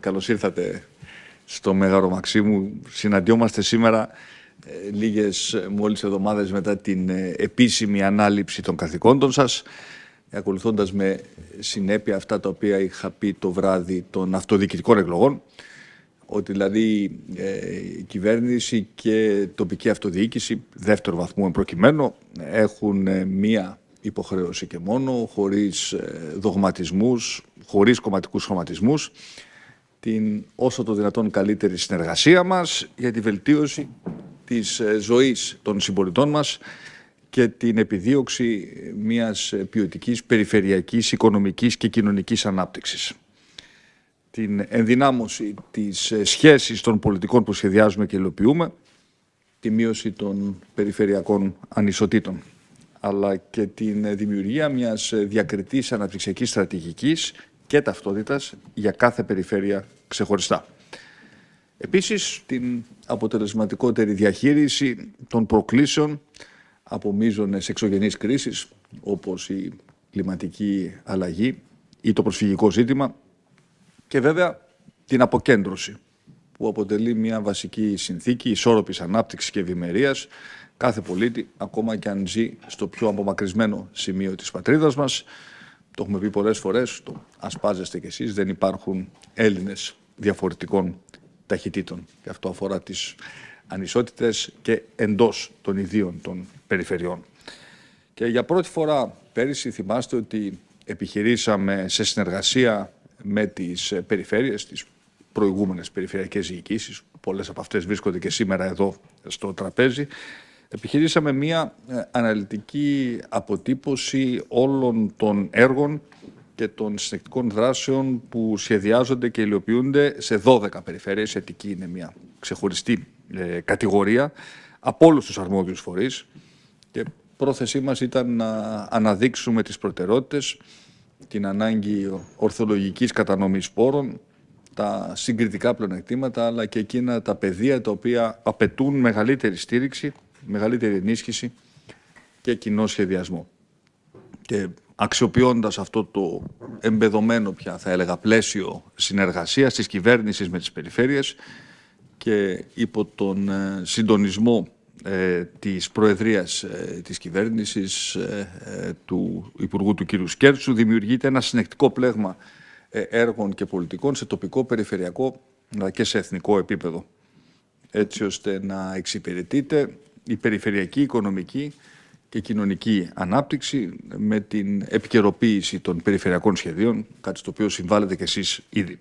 Καλώς ήρθατε στο Μέγαρο Μαξίμου. Συναντιόμαστε σήμερα ε, λίγες ε, μόλις εβδομάδες μετά την ε, επίσημη ανάληψη των καθηκόντων σας ακολουθώντας με συνέπεια αυτά τα οποία είχα πει το βράδυ των αυτοδιοικητικών εκλογών ότι δηλαδή η κυβέρνηση και τοπική αυτοδιοίκηση δεύτερο βαθμού προκειμένου έχουν μία υποχρέωση και μόνο χωρίς δογματισμούς, χωρίς κομματικούς χρωματισμούς την όσο το δυνατόν καλύτερη συνεργασία μας για τη βελτίωση της ε, ζωής των συμπολιτών μας και την επιδίωξη μιας ε, ποιοτικής περιφερειακής, οικονομικής και κοινωνικής ανάπτυξης. Την ενδυνάμωση της ε, σχέσης των πολιτικών που σχεδιάζουμε και υλοποιούμε, τη μείωση των περιφερειακών ανισοτήτων, αλλά και την δημιουργία μιας διακριτής αναπτυξιακής στρατηγικής και ταυτότητας για κάθε περιφέρεια ξεχωριστά. Επίσης, την αποτελεσματικότερη διαχείριση των προκλήσεων από μείζονες εξωγενείς κρίσεις, όπως η κλιματική αλλαγή ή το προσφυγικό ζήτημα και βέβαια την αποκέντρωση που αποτελεί μια βασική συνθήκη ισόρροπης ανάπτυξης και ευημερίας κάθε πολίτη, ακόμα και αν ζει στο πιο απομακρυσμένο σημείο της πατρίδας μας, το έχουμε πει πολλές φορές, το ασπάζεστε κι εσείς, δεν υπάρχουν Έλληνες διαφορετικών ταχυτήτων. Και αυτό αφορά τις ανισότητες και εντός των ιδίων των περιφερειών. Και για πρώτη φορά πέρυσι θυμάστε ότι επιχειρήσαμε σε συνεργασία με τις περιφέρειες, τις προηγούμενες περιφερειακές διοικήσεις, πολλές από αυτές βρίσκονται και σήμερα εδώ στο τραπέζι, επιχειρήσαμε μία ε, αναλυτική αποτύπωση όλων των έργων και των συνεκτικών δράσεων που σχεδιάζονται και υλοποιούνται σε 12 περιφέρειες. Η είναι μια ξεχωριστή ε, κατηγορία από όλους τους αρμόδιους φορείς και πρόθεσή μας ήταν να αναδείξουμε τις προτεραιότητες, την ανάγκη ορθολογικής κατανομής πόρων, τα συγκριτικά πλεονεκτήματα, αλλά και εκείνα τα πεδία τα οποία απαιτούν μεγαλύτερη στήριξη μεγαλύτερη ενίσχυση και κοινό σχεδιασμό. Και αξιοποίώντα αυτό το εμπεδομένο πια θα έλεγα πλαίσιο συνεργασίας της κυβέρνησης με τις περιφέρειες και υπό τον ε, συντονισμό ε, της Προεδρίας ε, της Κυβέρνησης του Υπουργού του κ. Σκέρτσου δημιουργείται ένα συνεκτικό πλέγμα έργων και πολιτικών σε τοπικό, περιφερειακό αλλά και σε εθνικό επίπεδο έτσι ώστε να εξυπηρετείται η περιφερειακή, οικονομική και κοινωνική ανάπτυξη με την επικαιροποίηση των περιφερειακών σχεδίων, κάτι στο οποίο συμβάλλετε κι εσείς ήδη.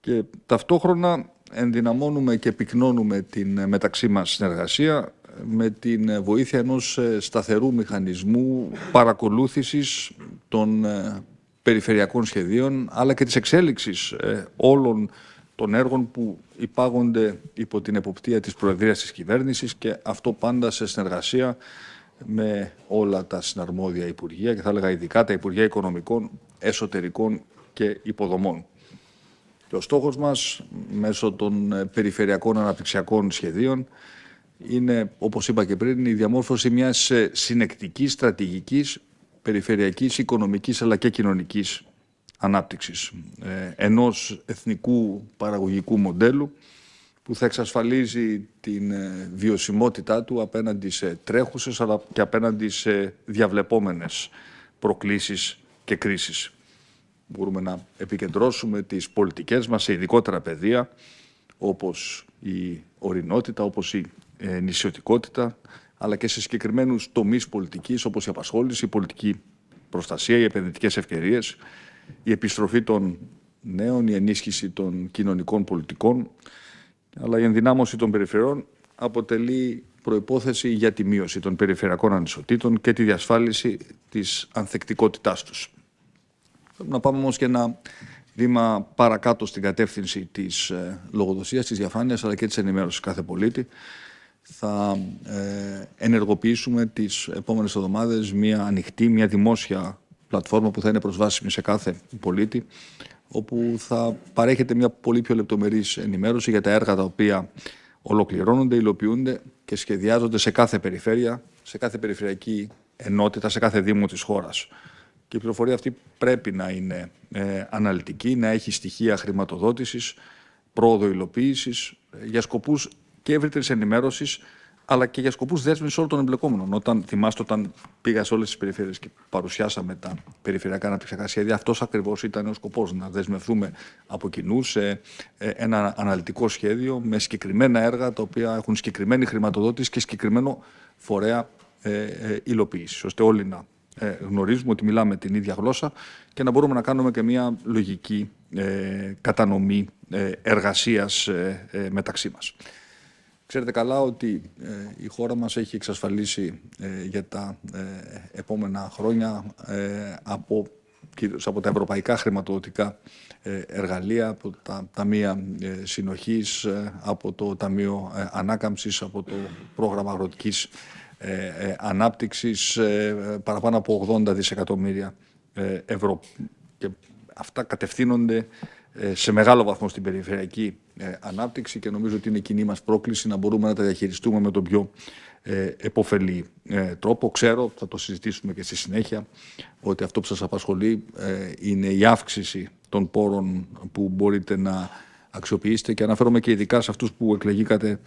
Και ταυτόχρονα ενδυναμώνουμε και πυκνώνουμε την μεταξύ μας συνεργασία με την βοήθεια ενός ε, σταθερού μηχανισμού παρακολούθησης των ε, περιφερειακών σχεδίων αλλά και της εξέλιξης ε, όλων των έργων που υπάγονται υπό την εποπτεία της Προεδρίας της Κυβέρνησης και αυτό πάντα σε συνεργασία με όλα τα συναρμόδια Υπουργεία και θα έλεγα ειδικά τα Υπουργεία Οικονομικών, Εσωτερικών και Υποδομών. Και ο στόχος μας μέσω των ε, περιφερειακών αναπτυξιακών σχεδίων είναι, όπως είπα και πριν, η διαμόρφωση μιας ε, συνεκτικής στρατηγικής περιφερειακής, οικονομικής αλλά και κοινωνικής ανάπτυξης ε, ενός εθνικού παραγωγικού μοντέλου που θα εξασφαλίζει την ε, βιωσιμότητά του απέναντι σε τρέχουσες αλλά και απέναντι σε διαβλεπόμενες προκλήσεις και κρίσεις. Μπορούμε να επικεντρώσουμε τις πολιτικές μας σε ειδικότερα πεδία όπως η ορεινότητα, όπως η ε, νησιωτικότητα αλλά και σε συγκεκριμένους τομείς πολιτικής όπως η απασχόληση, η πολιτική προστασία, οι επενδυτικές ευκαιρίες η επιστροφή των νέων, η ενίσχυση των κοινωνικών πολιτικών, αλλά η ενδυνάμωση των περιφερειών αποτελεί προϋπόθεση για τη μείωση των περιφερειακών ανισοτήτων και τη διασφάλιση της ανθεκτικότητάς τους. Πρέπει να πάμε όμως και ένα βήμα παρακάτω στην κατεύθυνση της ε, λογοδοσίας, της διαφάνειας, αλλά και της ενημέρωσης κάθε πολίτη. Θα ε, ενεργοποιήσουμε τις επόμενες εβδομάδες μια ανοιχτή, μια δημόσια πλατφόρμα που θα είναι προσβάσιμη σε κάθε πολίτη, όπου θα παρέχεται μια πολύ πιο λεπτομερής ενημέρωση για τα έργα τα οποία ολοκληρώνονται, υλοποιούνται και σχεδιάζονται σε κάθε περιφέρεια, σε κάθε περιφερειακή ενότητα, σε κάθε δήμο της χώρας. Και η πληροφορία αυτή πρέπει να είναι ε, αναλυτική, να έχει στοιχεία χρηματοδότησης, πρόοδο υλοποίησης, ε, για σκοπούς και ευρύτερης ενημέρωσης αλλά και για σκοπούς δέσμευσης όλων των εμπλεκόμενων. Όταν θυμάστε, όταν πήγα σε όλες τις περιφέρειες και παρουσιάσαμε τα περιφερειακά αναπτυξιακά σχέδια, αυτός ακριβώς ήταν ο σκοπός. Να δεσμευτούμε από κοινού σε ε, ένα αναλυτικό σχέδιο με συγκεκριμένα έργα τα οποία έχουν συγκεκριμένη χρηματοδότηση και συγκεκριμένο φορέα ε, ε υλοποίησης, ώστε όλοι να ε, γνωρίζουμε ότι μιλάμε την ίδια γλώσσα και να μπορούμε να κάνουμε και μια λογική κατανομή εργασία μεταξύ μας. Ξέρετε καλά ότι ε, η χώρα μας έχει εξασφαλίσει ε, για τα ε, επόμενα χρόνια από, κυρίως από τα ευρωπαϊκά χρηματοδοτικά εργαλεία, από τα Ταμεία Συνοχής, από το Ταμείο Ανάκαμψης, από το Πρόγραμμα Αγροτικής Ανάπτυξης, παραπάνω από 80 δισεκατομμύρια ευρώ. Και αυτά κατευθύνονται ε, σε μεγάλο βαθμό στην περιφερειακή ε, ανάπτυξη και νομίζω ότι είναι κοινή μας πρόκληση να μπορούμε να τα διαχειριστούμε με τον πιο ε, εποφελή τρόπο. Ξέρω, θα το συζητήσουμε και στη συνέχεια, ότι αυτό που σας απασχολεί είναι η αύξηση των πόρων που μπορείτε να αξιοποιήσετε και αναφέρομαι και ειδικά σε αυτούς που εκλεγήκατε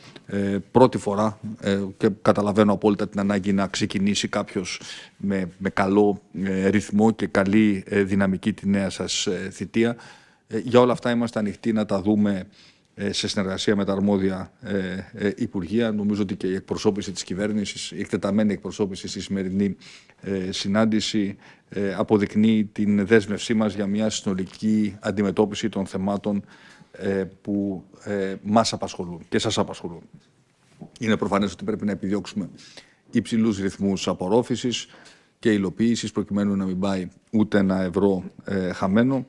πρώτη φορά και καταλαβαίνω απόλυτα την ανάγκη να ξεκινήσει κάποιος με, με καλό ρυθμό και καλή δυναμική τη νέα σας θητεία. Ε, για όλα αυτά είμαστε ανοιχτοί να τα δούμε ε, σε συνεργασία με τα αρμόδια ε, ε, Υπουργεία. Νομίζω ότι και η εκπροσώπηση της κυβέρνησης, η εκτεταμένη εκπροσώπηση στη σημερινή συνάντηση αποδεικνύει την δέσμευσή μας για μια συνολική αντιμετώπιση των θεμάτων που μας απασχολούν και σας απασχολούν. Είναι προφανές ότι πρέπει να επιδιώξουμε υψηλούς ρυθμούς απορρόφησης και υλοποίησης προκειμένου να μην πάει ούτε ένα ευρώ χαμένο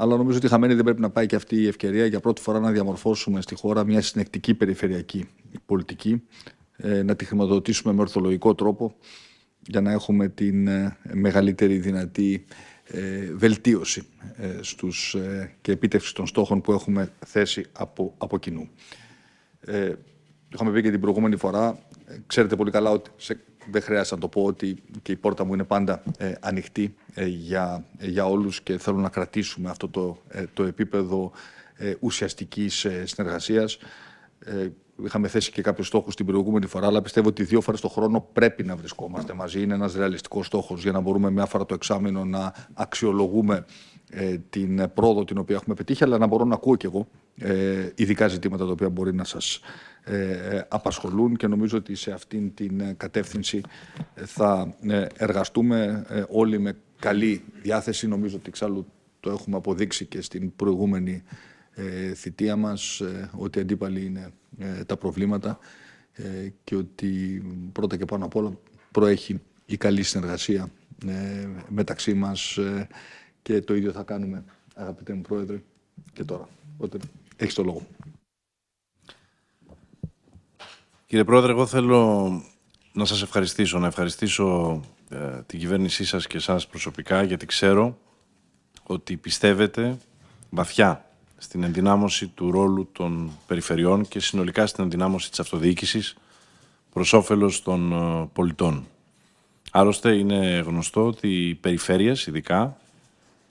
αλλά νομίζω ότι χαμένη δεν πρέπει να πάει και αυτή η ευκαιρία για πρώτη φορά να διαμορφώσουμε στη χώρα μια συνεκτική περιφερειακή πολιτική, ε, να τη χρηματοδοτήσουμε με ορθολογικό τρόπο για να έχουμε την ε, μεγαλύτερη δυνατή ε, βελτίωση στους, και επίτευξη των στόχων που έχουμε θέσει από, από κοινού. Ε, είχαμε πει και την προηγούμενη φορά, ξέρετε πολύ καλά ότι σε δεν χρειάζεται να το πω ότι και η πόρτα μου είναι πάντα ε, ανοιχτή ε, για, για όλους και θέλω να κρατήσουμε αυτό το, ε, το επίπεδο ουσιαστικής συνεργασίας. Είχαμε θέσει και κάποιους στόχους την προηγούμενη φορά, αλλά πιστεύω ότι δύο φορές το χρόνο πρέπει να βρισκόμαστε μαζί. Είναι ένας ρεαλιστικός στόχος για να μπορούμε μια φορά το εξάμεινο να αξιολογούμε ε, την πρόοδο την οποία έχουμε πετύχει, αλλά να μπορώ να ακούω κι εγώ ε, ειδικά ζητήματα τα οποία μπορεί να σας ε, απασχολούν και νομίζω ότι σε αυτήν την κατεύθυνση ε, θα εργαστούμε όλοι με καλή διάθεση. Νομίζω ότι εξάλλου το έχουμε αποδείξει και στην προηγούμενη θητεία μας ότι αντίπαλοι είναι τα προβλήματα και ότι πρώτα και πάνω απ' όλα προέχει η καλή συνεργασία μεταξύ μας και το ίδιο θα κάνουμε, αγαπητέ μου Πρόεδρε, και τώρα. Οπότε έχεις το λόγο. Κύριε Πρόεδρε, εγώ θέλω να σας ευχαριστήσω, να ευχαριστήσω ε, την κυβέρνησή σας και σας προσωπικά, γιατί ξέρω ότι πιστεύετε βαθιά στην ενδυνάμωση του ρόλου των περιφερειών και συνολικά στην ενδυνάμωση της αυτοδιοίκησης προς όφελος των ε, πολιτών. Άλλωστε είναι γνωστό ότι οι περιφέρειες ειδικά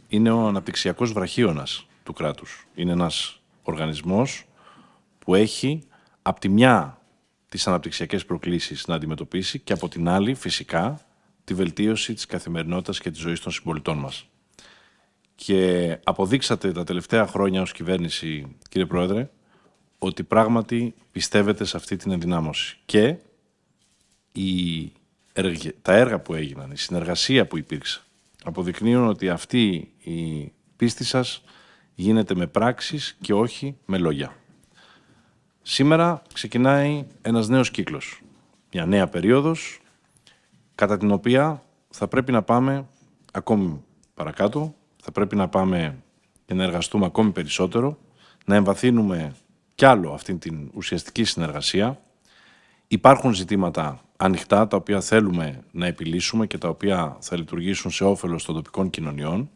είναι ο αναπτυξιακός βραχίωνας του κράτους. Είναι ένας οργανισμός που έχει από τη μια τις αναπτυξιακές προκλήσεις να αντιμετωπίσει και από την άλλη φυσικά τη βελτίωση της καθημερινότητας και της ζωής των συμπολιτών μας. Και αποδείξατε τα τελευταία χρόνια ως κυβέρνηση, κύριε Πρόεδρε, ότι πράγματι πιστεύετε σε αυτή την ενδυνάμωση. Και τα έργα που έγιναν, η συνεργασία που υπήρξε, αποδεικνύουν ότι αυτή η πίστη σας γίνεται με πράξεις και όχι με λόγια. Σήμερα ξεκινάει ένας νέος κύκλος, μια νέα περίοδος, κατά την οποία θα πρέπει να πάμε ακόμη παρακάτω, θα πρέπει να πάμε και να εργαστούμε ακόμη περισσότερο, να εμβαθύνουμε κι άλλο αυτήν την ουσιαστική συνεργασία. Υπάρχουν ζητήματα ανοιχτά τα οποία θέλουμε να επιλύσουμε και τα οποία θα λειτουργήσουν σε όφελος των τοπικών κοινωνιών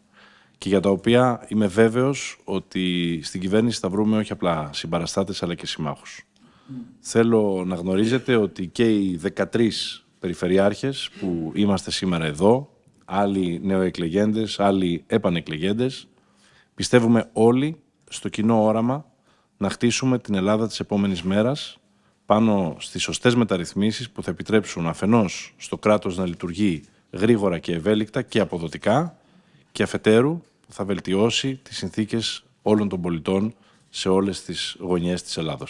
και για τα οποία είμαι βέβαιος ότι στην κυβέρνηση θα βρούμε όχι απλά συμπαραστάτες αλλά και συμμάχους. Θέλω να γνωρίζετε ότι και οι 13 περιφερειάρχες που είμαστε σήμερα εδώ, άλλοι νεοεκλεγέντες, άλλοι επανεκλεγέντες, πιστεύουμε όλοι στο κοινό όραμα να χτίσουμε την Ελλάδα της επόμενης μέρας πάνω στις σωστές μεταρρυθμίσεις που θα επιτρέψουν αφενός στο κράτος να λειτουργεί γρήγορα και ευέλικτα και αποδοτικά και αφετέρου θα βελτιώσει τις συνθήκες όλων των πολιτών σε όλες τις γωνιές της Ελλάδος.